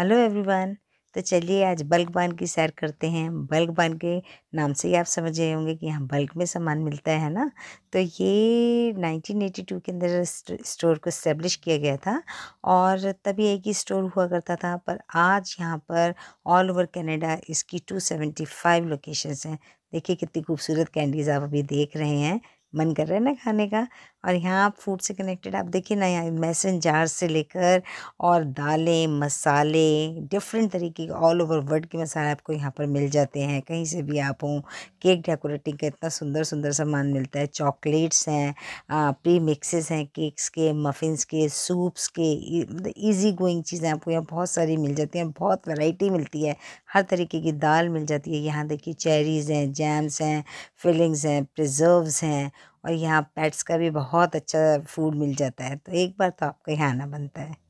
hello everyone तो चलिए आज बल्क बांध की सैर करते हैं बल्क बांध के नाम से ही आप समझ रहे होंगे कि यहाँ बल्क में सामान मिलता है ना तो ये 1982 के अंदर स्टोर को इस्टेब्लिश किया गया था और तभी एक ही स्टोर हुआ करता था पर आज यहाँ पर ऑल ओवर कनाडा इसकी 275 लोकेशंस हैं देखिए कितनी खूबसूरत कैंडीज़ आप अभी देख रहे हैं मन कर रहा है ना खाने का और यहाँ आप फूड से कनेक्टेड आप देखिए ना यहाँ मैसन जार से लेकर और दालें मसाले डिफरेंट तरीके के ऑल ओवर वर्ल्ड के मसाले आपको यहाँ पर मिल जाते हैं कहीं से भी आप हों केक डेकोरेटिंग का इतना सुंदर सुंदर सामान मिलता है चॉकलेट्स हैं प्री मिक्सेस हैं केक्स के मफ़िन्स के सूप्स के मतलब ईजी गोइंग चीज़ें आपको यहाँ बहुत सारी मिल जाती हैं बहुत वैराइटी मिलती है हर तरीके की दाल मिल जाती है यहाँ देखिए चेरीज़ हैं जैम्स हैं फिलिंग्स हैं प्रिजर्व्स हैं और यहाँ पेट्स का भी बहुत अच्छा फूड मिल जाता है तो एक बार तो आपको यहाँ आना बनता है